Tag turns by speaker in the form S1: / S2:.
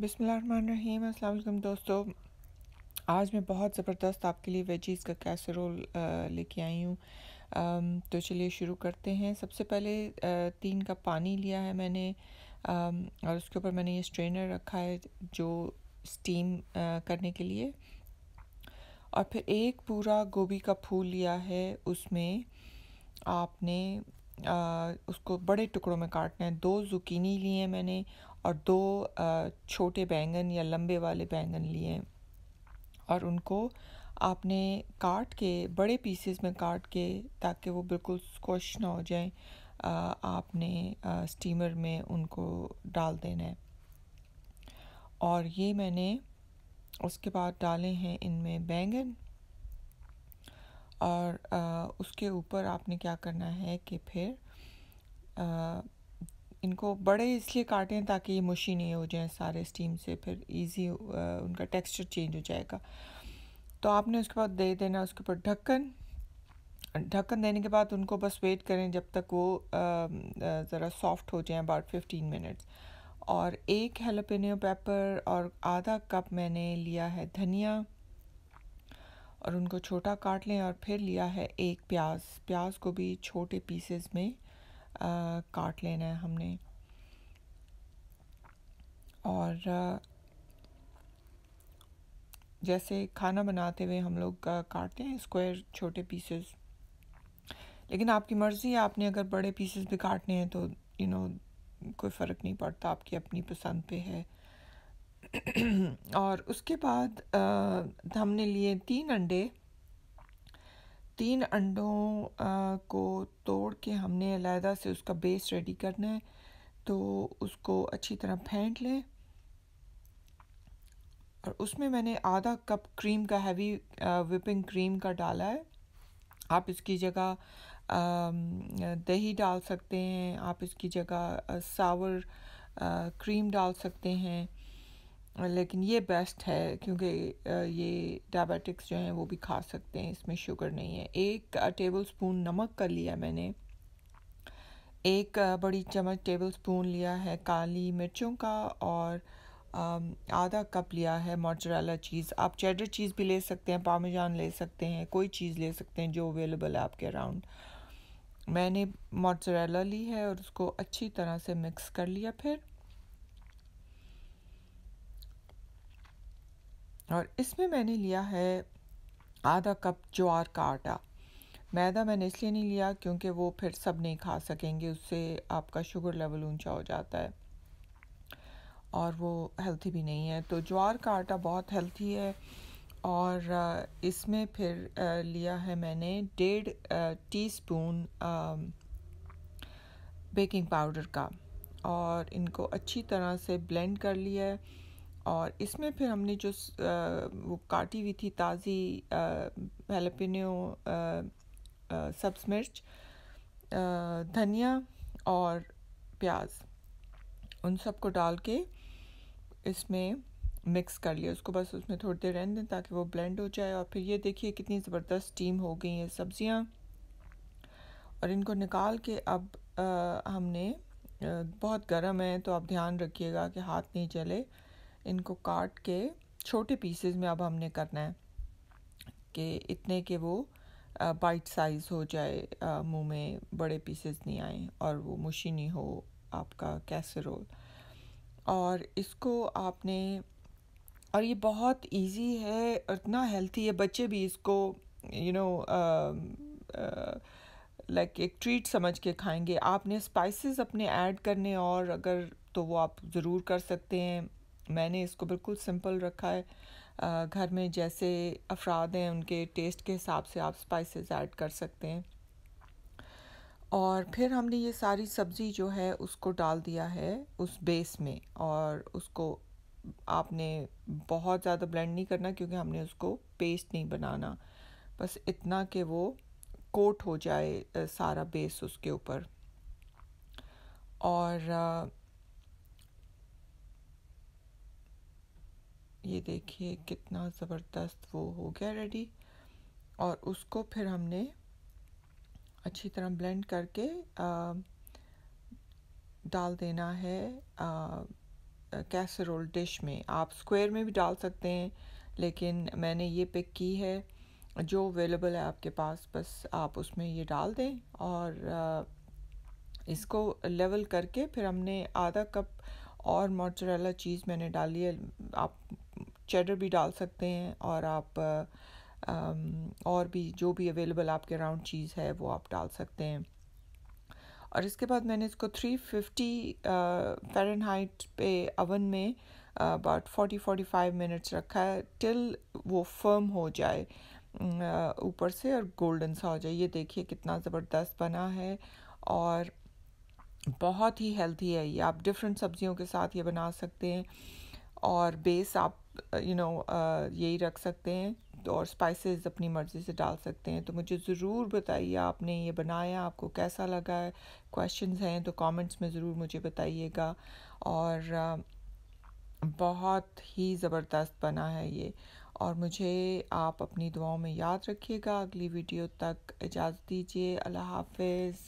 S1: बिसमीम अल्लाम दोस्तों आज मैं बहुत ज़बरदस्त आपके लिए वेजीज़ का कैसरोल लेके आई हूँ तो चलिए शुरू करते हैं सबसे पहले तीन कप पानी लिया है मैंने और उसके ऊपर मैंने ये स्ट्रेनर रखा है जो स्टीम करने के लिए और फिर एक पूरा गोभी का फूल लिया है उसमें आपने उसको बड़े टुकड़ों में काटना है दो ज़ुकीनी लिए हैं मैंने और दो छोटे बैंगन या लंबे वाले बैंगन लिए हैं और उनको आपने काट के बड़े पीसेस में काट के ताकि वो बिल्कुल स्क्वश ना हो जाए आपने स्टीमर में उनको डाल देना है और ये मैंने उसके बाद डाले हैं इनमें बैंगन और आ, उसके ऊपर आपने क्या करना है कि फिर आ, इनको बड़े इसलिए काटें ताकि ये मुशी नहीं हो जाए सारे स्टीम से फिर इजी आ, उनका टेक्सचर चेंज हो जाएगा तो आपने उसके बाद दे देना उसके ऊपर ढक्कन ढक्कन देने के बाद उनको बस वेट करें जब तक वो ज़रा सॉफ्ट हो जाए अबाउट फिफ्टीन मिनट्स और एक हेलोपिनियो पेपर और आधा कप मैंने लिया है धनिया और उनको छोटा काट लें और फिर लिया है एक प्याज प्याज को भी छोटे पीसेस में आ, काट लेना है हमने और आ, जैसे खाना बनाते हुए हम लोग काटते हैं स्क्वायर छोटे पीसेस लेकिन आपकी मर्ज़ी है आपने अगर बड़े पीसेस भी काटने हैं तो यू you नो know, कोई फ़र्क नहीं पड़ता आपकी अपनी पसंद पे है और उसके बाद आ, हमने लिए तीन अंडे तीन अंडों आ, को तोड़ के हमने अलहदा से उसका बेस रेडी करना है तो उसको अच्छी तरह फेंट लें और उसमें मैंने आधा कप क्रीम का हैवी विपिंग क्रीम का डाला है आप इसकी जगह दही डाल सकते हैं आप इसकी जगह सावर क्रीम डाल सकते हैं लेकिन ये बेस्ट है क्योंकि ये डायबिटिक्स जो हैं वो भी खा सकते हैं इसमें शुगर नहीं है एक टेबल स्पून नमक कर लिया मैंने एक बड़ी चम्मच टेबल स्पून लिया है काली मिर्चों का और आधा कप लिया है मोजरेला चीज़ आप चेडर चीज़ भी ले सकते हैं पामेजान ले सकते हैं कोई चीज़ ले सकते हैं जो अवेलेबल है आपके अराउंड मैंने मोजरेला ली है और उसको अच्छी तरह से मिक्स कर लिया फिर और इसमें मैंने लिया है आधा कप ज्वार का आटा मैदा मैंने इसलिए नहीं लिया क्योंकि वो फिर सब नहीं खा सकेंगे उससे आपका शुगर लेवल ऊंचा हो जाता है और वो हेल्थी भी नहीं है तो ज्वार का आटा बहुत हेल्थी है और इसमें फिर लिया है मैंने डेढ़ टीस्पून बेकिंग पाउडर का और इनको अच्छी तरह से ब्लेंड कर लिया है और इसमें फिर हमने जो वो काटी हुई थी ताज़ी हेलपिनो सब्स मिर्च धनिया और प्याज उन सबको डाल के इसमें मिक्स कर लिया उसको बस उसमें थोड़ी देर रहने दें ताकि वो ब्लेंड हो जाए और फिर ये देखिए कितनी ज़बरदस्त स्टीम हो गई हैं सब्ज़ियाँ और इनको निकाल के अब आ, हमने बहुत गर्म है तो आप ध्यान रखिएगा कि हाथ नहीं जले इनको काट के छोटे पीसेस में अब हमने करना है कि इतने के वो बाइट साइज़ हो जाए मुंह में बड़े पीसेस नहीं आए और वो मुशीनी हो आपका कैसेरोल और इसको आपने और ये बहुत इजी है और इतना हेल्थी है बच्चे भी इसको यू नो लाइक एक ट्रीट समझ के खाएंगे आपने स्पाइसेस अपने ऐड करने और अगर तो वो आप ज़रूर कर सकते हैं मैंने इसको बिल्कुल सिंपल रखा है आ, घर में जैसे अफराद हैं उनके टेस्ट के हिसाब से आप स्पाइसेस ऐड कर सकते हैं और फिर हमने ये सारी सब्ज़ी जो है उसको डाल दिया है उस बेस में और उसको आपने बहुत ज़्यादा ब्लेंड नहीं करना क्योंकि हमने उसको पेस्ट नहीं बनाना बस इतना कि वो कोट हो जाए सारा बेस उसके ऊपर और ये देखिए कितना ज़बरदस्त वो हो गया रेडी और उसको फिर हमने अच्छी तरह ब्लेंड करके आ, डाल देना है कैसरोल डिश में आप स्क्वायर में भी डाल सकते हैं लेकिन मैंने ये पिक की है जो अवेलेबल है आपके पास बस आप उसमें ये डाल दें और आ, इसको लेवल करके फिर हमने आधा कप और मोटरेला चीज़ मैंने डाली है आप चेडर भी डाल सकते हैं और आप और भी जो भी अवेलेबल आपके अराउंड चीज़ है वो आप डाल सकते हैं और इसके बाद मैंने इसको 350 फिफ्टी हाइट पे अवन में अबाउट 40-45 मिनट्स रखा है टिल वो फर्म हो जाए ऊपर से और गोल्डन सा हो जाए ये देखिए कितना ज़बरदस्त बना है और बहुत ही हेल्थी है ये आप डिफरेंट सब्जियों के साथ ये बना सकते हैं और बेस आप यू नो यही रख सकते हैं और स्पाइसेस अपनी मर्ज़ी से डाल सकते हैं तो मुझे ज़रूर बताइए आपने ये बनाया आपको कैसा लगा है क्वेश्चंस हैं तो कमेंट्स में ज़रूर मुझे बताइएगा और बहुत ही ज़बरदस्त बना है ये और मुझे आप अपनी दुआओं में याद रखिएगा अगली वीडियो तक इजाज़त दीजिए अल्लाह हाफिज़